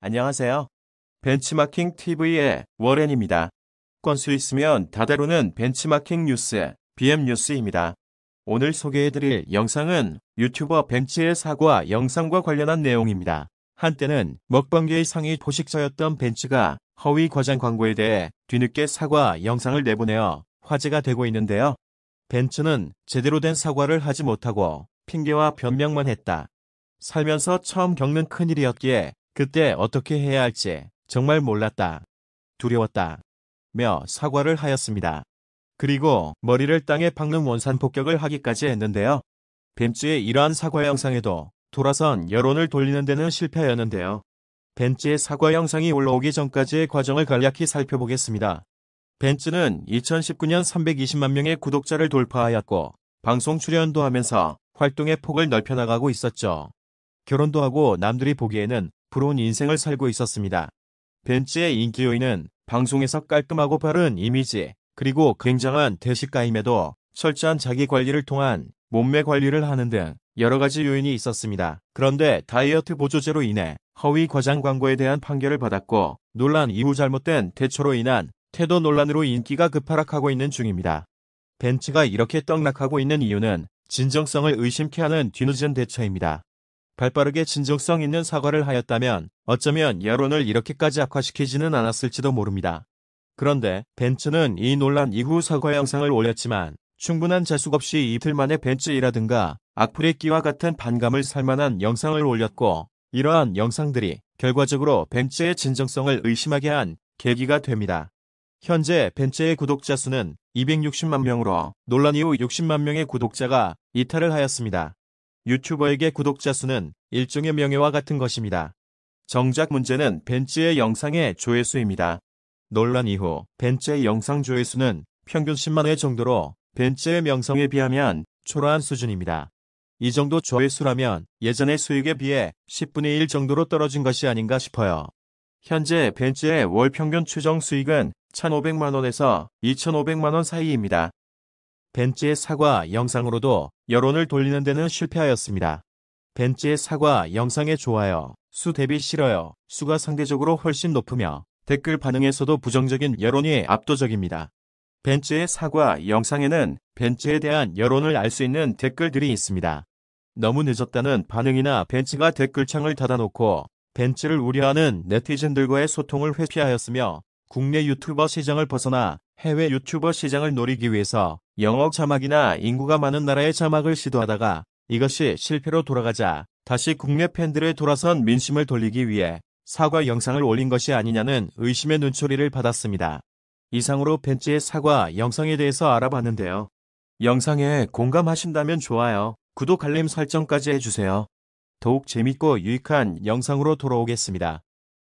안녕하세요. 벤치마킹 TV의 워렌입니다. 건수 있으면 다다로는 벤치마킹 뉴스, BM 뉴스입니다. 오늘 소개해드릴 영상은 유튜버 벤치의 사과 영상과 관련한 내용입니다. 한때는 먹방계의 상위 포식자였던 벤치가 허위 과장 광고에 대해 뒤늦게 사과 영상을 내보내어 화제가 되고 있는데요. 벤츠는 제대로 된 사과를 하지 못하고 핑계와 변명만 했다. 살면서 처음 겪는 큰일이었기에 그때 어떻게 해야 할지 정말 몰랐다. 두려웠다. 며 사과를 하였습니다. 그리고 머리를 땅에 박는 원산 폭격을 하기까지 했는데요. 벤츠의 이러한 사과 영상에도 돌아선 여론을 돌리는 데는 실패하였는데요. 벤츠의 사과 영상이 올라오기 전까지의 과정을 간략히 살펴보겠습니다. 벤츠는 2019년 320만 명의 구독자를 돌파하였고 방송 출연도 하면서 활동의 폭을 넓혀나가고 있었죠. 결혼도 하고 남들이 보기에는 부러운 인생을 살고 있었습니다. 벤츠의 인기 요인은 방송에서 깔끔하고 바른 이미지, 그리고 굉장한 대식가임에도 철저한 자기관리를 통한 몸매 관리를 하는 등 여러 가지 요인이 있었습니다. 그런데 다이어트 보조제로 인해 허위 과장 광고에 대한 판결을 받았고 논란 이후 잘못된 대처로 인한 태도 논란으로 인기가 급하락하고 있는 중입니다. 벤츠가 이렇게 떡락하고 있는 이유는 진정성을 의심케 하는 뒤늦은 대처입니다. 발빠르게 진정성 있는 사과를 하였다면 어쩌면 여론을 이렇게까지 악화시키지는 않았을지도 모릅니다. 그런데 벤츠는 이 논란 이후 사과 영상을 올렸지만 충분한 자숙 없이 이틀 만에 벤츠이라든가 악플의끼와 같은 반감을 살만한 영상을 올렸고 이러한 영상들이 결과적으로 벤츠의 진정성을 의심하게 한 계기가 됩니다. 현재 벤츠의 구독자 수는 260만 명으로 논란 이후 60만 명의 구독자가 이탈을 하였습니다. 유튜버에게 구독자 수는 일종의 명예와 같은 것입니다. 정작 문제는 벤츠의 영상의 조회수입니다. 논란 이후 벤츠의 영상 조회수는 평균 10만회 정도로 벤츠의 명성에 비하면 초라한 수준입니다. 이 정도 조회수라면 예전의 수익에 비해 10분의 1 정도로 떨어진 것이 아닌가 싶어요. 현재 벤츠의 월 평균 최정 수익은 1,500만원에서 2,500만원 사이입니다. 벤츠의 사과 영상으로도 여론을 돌리는 데는 실패하였습니다. 벤츠의 사과 영상의 좋아요, 수 대비 싫어요, 수가 상대적으로 훨씬 높으며 댓글 반응에서도 부정적인 여론이 압도적입니다. 벤츠의 사과 영상에는 벤츠에 대한 여론을 알 수 있는 댓글들이 있습니다. 너무 늦었다는 반응이나 벤츠가 댓글창을 닫아놓고 벤츠를 우려하는 네티즌들과의 소통을 회피하였으며 국내 유튜버 시장을 벗어나 해외 유튜버 시장을 노리기 위해서 영어 자막이나 인구가 많은 나라의 자막을 시도하다가 이것이 실패로 돌아가자 다시 국내 팬들의 돌아선 민심을 돌리기 위해 사과 영상을 올린 것이 아니냐는 의심의 눈초리를 받았습니다. 이상으로 벤츠의 사과 영상에 대해서 알아봤는데요. 영상에 공감하신다면 좋아요, 구독 알림 설정까지 해주세요. 더욱 재밌고 유익한 영상으로 돌아오겠습니다.